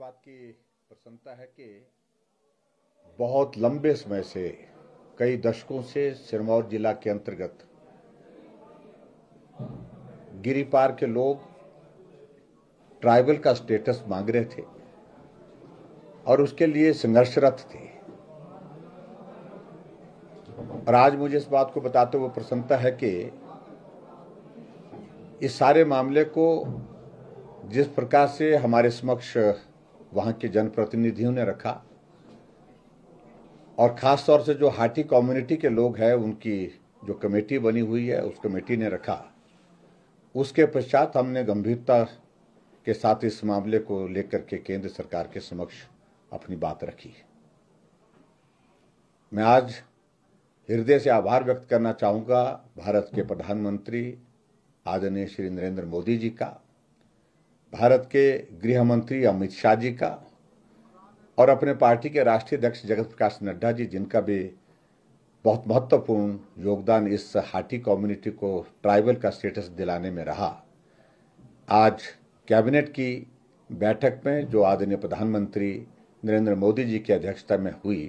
बात की प्रसन्नता है कि बहुत लंबे समय से कई दशकों से सिरमौर जिला के अंतर्गत गिरिपार के लोग ट्राइबल का स्टेटस मांग रहे थे और उसके लिए संघर्षरत थे और आज मुझे इस बात को बताते हुए प्रसन्नता है कि इस सारे मामले को जिस प्रकार से हमारे समक्ष वहां के जनप्रतिनिधियों ने रखा और ख़ास तौर से जो हाटी कम्युनिटी के लोग हैं उनकी जो कमेटी बनी हुई है उस कमेटी ने रखा उसके पश्चात हमने गंभीरता के साथ इस मामले को लेकर के केंद्र सरकार के समक्ष अपनी बात रखी मैं आज हृदय से आभार व्यक्त करना चाहूंगा भारत के प्रधानमंत्री आदरणीय श्री नरेंद्र मोदी जी का भारत के गृह मंत्री अमित शाह जी का और अपने पार्टी के राष्ट्रीय अध्यक्ष जगत प्रकाश नड्डा जी जिनका भी बहुत महत्वपूर्ण योगदान इस हाटी कम्युनिटी को ट्राइबल का स्टेटस दिलाने में रहा आज कैबिनेट की बैठक में जो आदरणीय प्रधानमंत्री नरेंद्र मोदी जी की अध्यक्षता में हुई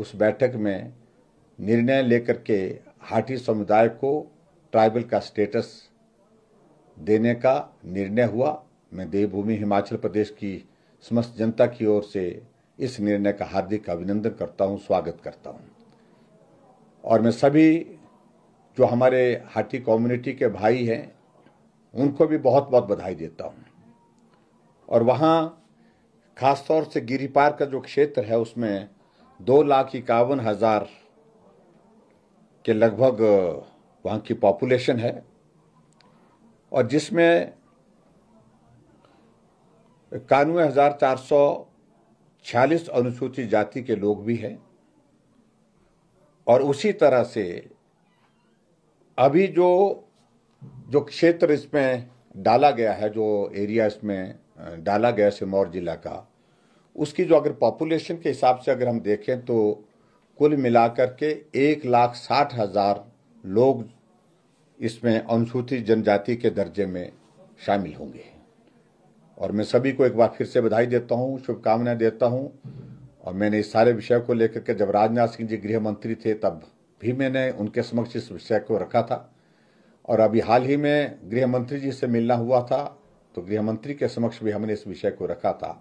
उस बैठक में निर्णय लेकर के हाटी समुदाय को ट्राइबल का स्टेटस देने का निर्णय हुआ मैं देवभूमि हिमाचल प्रदेश की समस्त जनता की ओर से इस निर्णय का हार्दिक अभिनंदन करता हूँ स्वागत करता हूँ और मैं सभी जो हमारे हाटी कम्युनिटी के भाई हैं उनको भी बहुत बहुत बधाई देता हूँ और वहाँ खासतौर से गिरिपार का जो क्षेत्र है उसमें दो लाख इक्यावन हज़ार के लगभग वहाँ की पॉपुलेशन है और जिसमें इक्यानवे हजार चार सौ छियालीस अनुसूचित जाति के लोग भी हैं और उसी तरह से अभी जो जो क्षेत्र इसमें डाला गया है जो एरिया इसमें डाला गया है सिमौर जिला का उसकी जो अगर पॉपुलेशन के हिसाब से अगर हम देखें तो कुल मिलाकर के एक लाख साठ हजार लोग इसमें अनुसूचित जनजाति के दर्जे में शामिल होंगे और मैं सभी को एक बार फिर से बधाई देता हूँ शुभकामनाएं देता हूँ और मैंने इस सारे विषय को लेकर के जब राजनाथ सिंह जी गृह मंत्री थे तब भी मैंने उनके समक्ष इस विषय को रखा था और अभी हाल ही में गृह मंत्री जी से मिलना हुआ था तो गृह मंत्री के समक्ष भी हमने इस विषय को रखा था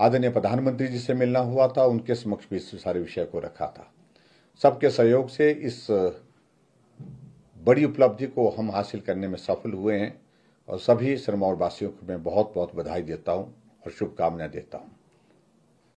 आदरणीय प्रधानमंत्री जी से मिलना हुआ था उनके समक्ष भी इस सारे विषय को रखा था सबके सहयोग से इस बड़ी उपलब्धि को हम हासिल करने में सफल हुए हैं और सभी सिरमौर वासियों को मैं बहुत बहुत बधाई देता हूँ और शुभकामनाएं देता हूँ